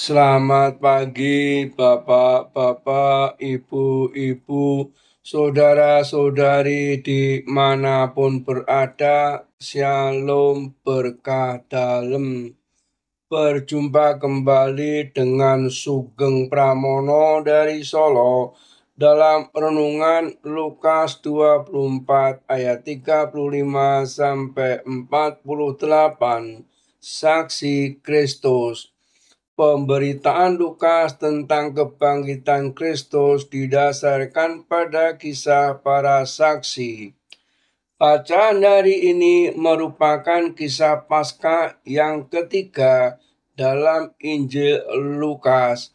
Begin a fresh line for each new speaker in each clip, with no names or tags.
Selamat pagi Bapak-Bapak, Ibu-Ibu, Saudara-saudari dimanapun berada, Shalom berkah dalam. Berjumpa kembali dengan Sugeng Pramono dari Solo dalam renungan Lukas 24 ayat 35 sampai 48 Saksi Kristus Pemberitaan Lukas tentang kebangkitan Kristus didasarkan pada kisah para saksi. Bacaan dari ini merupakan kisah pasca yang ketiga dalam Injil Lukas.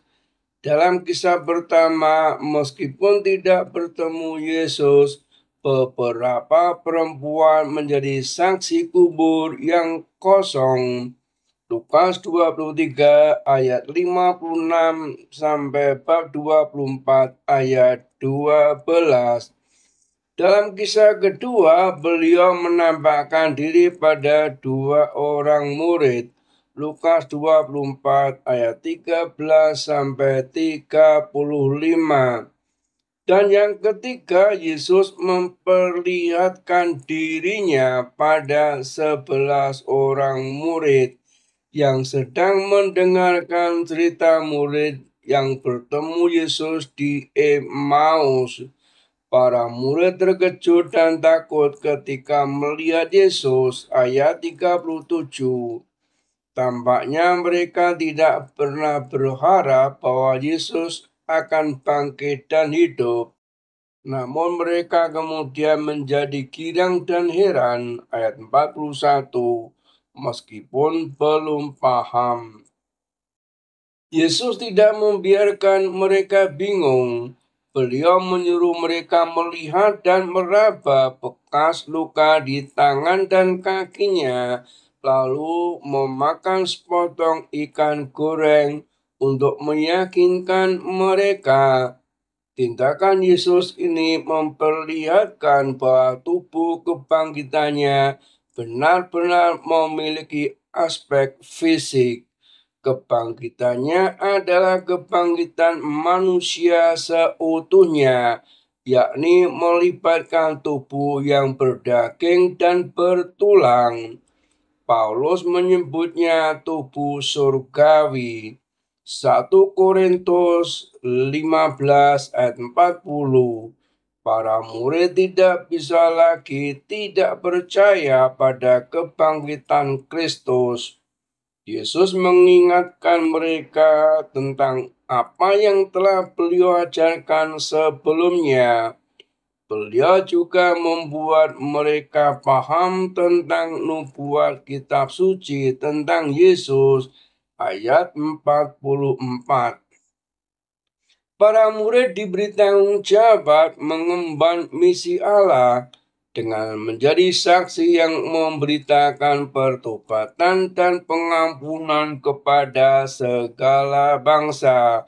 Dalam kisah pertama, meskipun tidak bertemu Yesus, beberapa perempuan menjadi saksi kubur yang kosong Lukas 23 ayat 56 sampai bab 24 ayat 12. Dalam kisah kedua, beliau menampakkan diri pada dua orang murid. Lukas 24 ayat 13 sampai 35. Dan yang ketiga, Yesus memperlihatkan dirinya pada sebelas orang murid yang sedang mendengarkan cerita murid yang bertemu Yesus di Emmaus. Para murid terkejut dan takut ketika melihat Yesus ayat 37. Tampaknya mereka tidak pernah berharap bahwa Yesus akan bangkit dan hidup. Namun mereka kemudian menjadi girang dan heran ayat 41 meskipun belum paham. Yesus tidak membiarkan mereka bingung. Beliau menyuruh mereka melihat dan meraba bekas luka di tangan dan kakinya, lalu memakan sepotong ikan goreng untuk meyakinkan mereka. Tindakan Yesus ini memperlihatkan bahwa tubuh kebangkitannya benar-benar memiliki aspek fisik. Kebangkitannya adalah kebangkitan manusia seutuhnya, yakni melibatkan tubuh yang berdaging dan bertulang. Paulus menyebutnya tubuh surgawi. 1 Korintus 15 ayat 40 Para murid tidak bisa lagi tidak percaya pada kebangkitan Kristus. Yesus mengingatkan mereka tentang apa yang telah beliau ajarkan sebelumnya. Beliau juga membuat mereka paham tentang nubuat kitab suci tentang Yesus ayat 44 para murid diberi tanggung jawab mengemban misi Allah dengan menjadi saksi yang memberitakan pertobatan dan pengampunan kepada segala bangsa.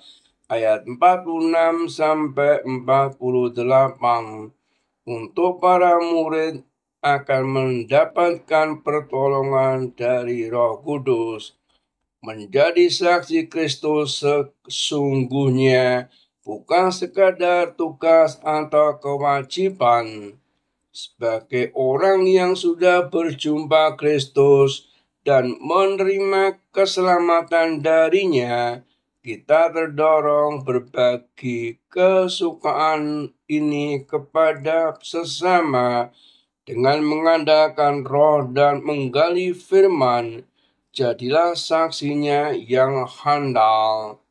Ayat 46 sampai 48. Untuk para murid akan mendapatkan pertolongan dari Roh Kudus menjadi saksi Kristus sesungguhnya bukan sekadar tugas atau kewajiban sebagai orang yang sudah berjumpa Kristus dan menerima keselamatan darinya kita terdorong berbagi kesukaan ini kepada sesama dengan mengandalkan roh dan menggali firman jadilah saksinya yang handal.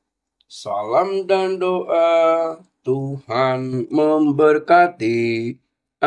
Salam dan doa Tuhan memberkati. Amin.